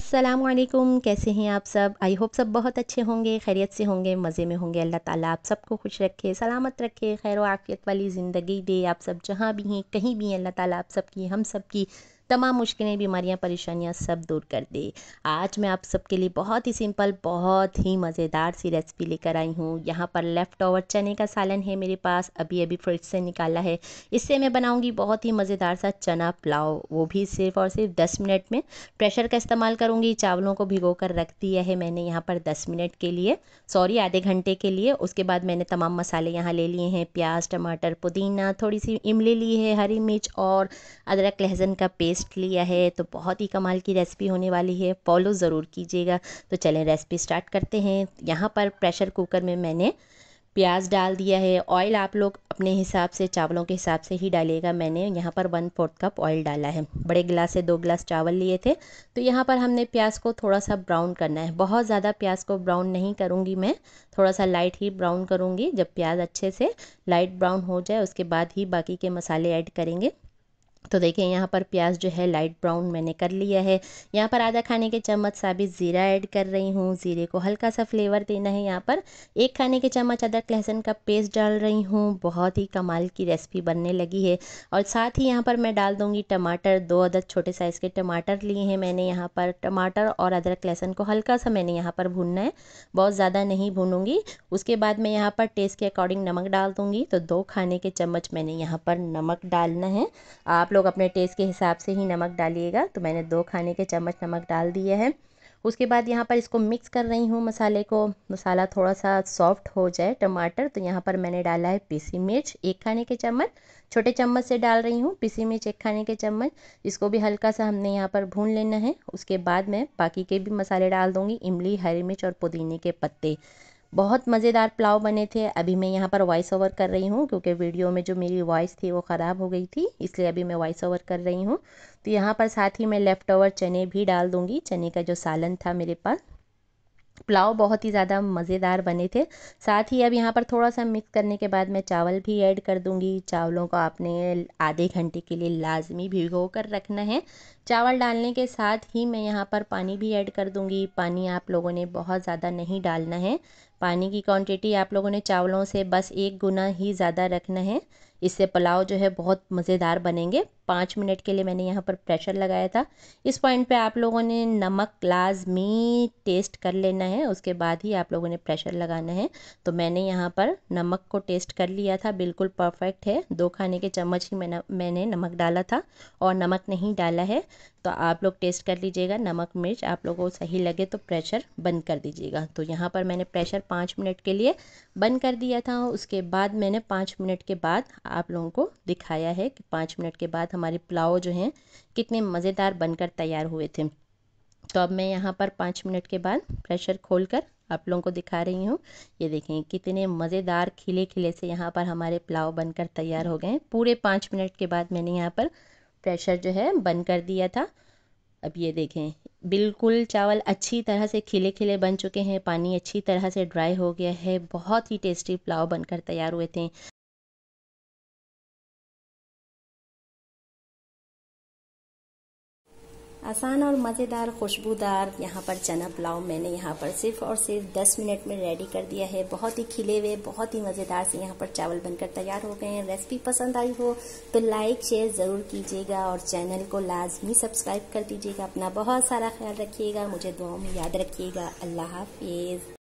असलकुम कैसे हैं आप सब आई होप सब बहुत अच्छे होंगे खैरियत से होंगे मज़े में होंगे अल्लाह ताला आप सबको खुश रखे सलामत रखे खैर आफ़ियत वाली ज़िंदगी दे आप सब जहाँ भी हैं कहीं भी हैं अल्लाह ताला आप सब की हम सब की तमाम मुश्किलें बीमारियां परेशानियां सब दूर कर दे आज मैं आप सबके लिए बहुत ही सिंपल बहुत ही मज़ेदार सी रेसिपी लेकर आई हूँ यहाँ पर लेफ़्ट ओवर चने का सालन है मेरे पास अभी अभी फ्रिज से निकाला है इससे मैं बनाऊँगी बहुत ही मज़ेदार सा चना पुलाव वो भी सिर्फ और सिर्फ दस मिनट में प्रेशर का इस्तेमाल करूँगी चावलों को भिगो कर रख दिया है मैंने यहाँ पर दस मिनट के लिए सॉरी आधे घंटे के लिए उसके बाद मैंने तमाम मसाले यहाँ ले लिए हैं प्याज टमाटर पुदीना थोड़ी सी इमली ली है हरी मिर्च और अदरक लहसुन का पेस्ट टेस्ट लिया है तो बहुत ही कमाल की रेसिपी होने वाली है फॉलो ज़रूर कीजिएगा तो चलें रेसिपी स्टार्ट करते हैं यहाँ पर प्रेशर कुकर में मैंने प्याज डाल दिया है ऑयल आप लोग अपने हिसाब से चावलों के हिसाब से ही डालिएगा मैंने यहाँ पर वन फोर्थ कप ऑयल डाला है बड़े गिलास से दो गिलास चावल लिए थे तो यहाँ पर हमने प्याज को थोड़ा सा ब्राउन करना है बहुत ज़्यादा प्याज को ब्राउन नहीं करूँगी मैं थोड़ा सा लाइट ही ब्राउन करूँगी जब प्याज अच्छे से लाइट ब्राउन हो जाए उसके बाद ही बाकी के मसाले ऐड करेंगे तो देखें यहाँ पर प्याज जो है लाइट ब्राउन मैंने कर लिया है यहाँ पर आधा खाने के चम्मच साबित ज़ीरा ऐड कर रही हूँ ज़ीरे को हल्का सा फ्लेवर देना है यहाँ पर एक खाने के चम्मच अदरक लहसुन का पेस्ट डाल रही हूँ बहुत ही कमाल की रेसिपी बनने लगी है और साथ ही यहाँ पर मैं डाल दूँगी टमाटर दो अदरक छोटे साइज़ के टमाटर लिए हैं मैंने यहाँ पर टमाटर और अदरक लहसुन को हल्का सा मैंने यहाँ पर भूनना है बहुत ज़्यादा नहीं भूनूंगी उसके बाद मैं यहाँ पर टेस्ट के अकॉर्डिंग नमक डाल दूँगी तो दो खाने के चम्मच मैंने यहाँ पर नमक डालना है आप लोग लोग अपने टेस्ट के हिसाब से ही नमक डालिएगा तो मैंने दो खाने के चम्मच नमक डाल दिए हैं उसके बाद यहाँ पर इसको मिक्स कर रही हूँ मसाले को मसाला थोड़ा सा सॉफ्ट हो जाए टमाटर तो यहाँ पर मैंने डाला है पीसी मिर्च एक खाने के चम्मच छोटे चम्मच से डाल रही हूँ पीसी मिर्च एक खाने के चम्मच इसको भी हल्का सा हमने यहाँ पर भून लेना है उसके बाद मैं बाकी के भी मसाले डाल दूँगी इमली हरी मिर्च और पुदीने के पत्ते बहुत मज़ेदार पुलाव बने थे अभी मैं यहाँ पर वॉइस ओवर कर रही हूँ क्योंकि वीडियो में जो मेरी वॉइस थी वो ख़राब हो गई थी इसलिए अभी मैं वॉइस ओवर कर रही हूँ तो यहाँ पर साथ ही मैं लेफ़्ट ओवर चने भी डाल दूँगी चने का जो सालन था मेरे पास पुलाव बहुत ही ज़्यादा मज़ेदार बने थे साथ ही अब यहाँ पर थोड़ा सा मिक्स करने के बाद मैं चावल भी ऐड कर दूँगी चावलों को आपने आधे घंटे के लिए लाजमी भिगो कर रखना है चावल डालने के साथ ही मैं यहाँ पर पानी भी ऐड कर दूँगी पानी आप लोगों ने बहुत ज़्यादा नहीं डालना है पानी की क्वान्टिटी आप लोगों ने चावलों से बस एक गुना ही ज़्यादा रखना है इससे पुलाव जो है बहुत मज़ेदार बनेंगे पाँच मिनट के लिए मैंने यहाँ पर प्रेशर लगाया था इस पॉइंट पे आप लोगों ने नमक लाजमी टेस्ट कर लेना है उसके बाद ही आप लोगों ने प्रेशर लगाना है तो मैंने यहाँ पर नमक को टेस्ट कर लिया था बिल्कुल परफेक्ट है दो खाने के चम्मच ही मैंने मैंने नमक डाला था और नमक नहीं डाला है तो आप लोग टेस्ट कर लीजिएगा नमक मिर्च आप लोगों को सही लगे तो प्रेशर बंद कर दीजिएगा तो यहाँ पर मैंने प्रेशर पाँच मिनट के लिए बंद कर दिया था उसके बाद मैंने पाँच मिनट के बाद आप लोगों को दिखाया है कि पाँच मिनट के बाद हम हमारे पुलाव जो हैं कितने मज़ेदार बनकर तैयार हुए थे तो अब मैं यहाँ पर पाँच मिनट के बाद प्रेशर खोल कर आप लोगों को दिखा रही हूँ ये देखें कितने मज़ेदार खिले खिले से यहाँ पर हमारे पुलाव बनकर तैयार हो गए पूरे पाँच मिनट के बाद मैंने यहाँ पर प्रेशर जो है बंद कर दिया था अब ये देखें बिल्कुल चावल अच्छी तरह से खिले खिले बन चुके हैं पानी अच्छी तरह से ड्राई हो गया है बहुत ही टेस्टी पुलाव बनकर तैयार हुए थे आसान और मज़ेदार खुशबूदार यहाँ पर चना पुलाव मैंने यहाँ पर सिर्फ और सिर्फ 10 मिनट में रेडी कर दिया है बहुत ही खिले हुए बहुत ही मज़ेदार से यहाँ पर चावल बनकर तैयार हो गए हैं रेसिपी पसंद आई हो तो लाइक शेयर ज़रूर कीजिएगा और चैनल को लाजमी सब्सक्राइब कर दीजिएगा अपना बहुत सारा ख्याल रखिएगा मुझे दुआओं में याद रखिएगा अल्लाह हाफिज़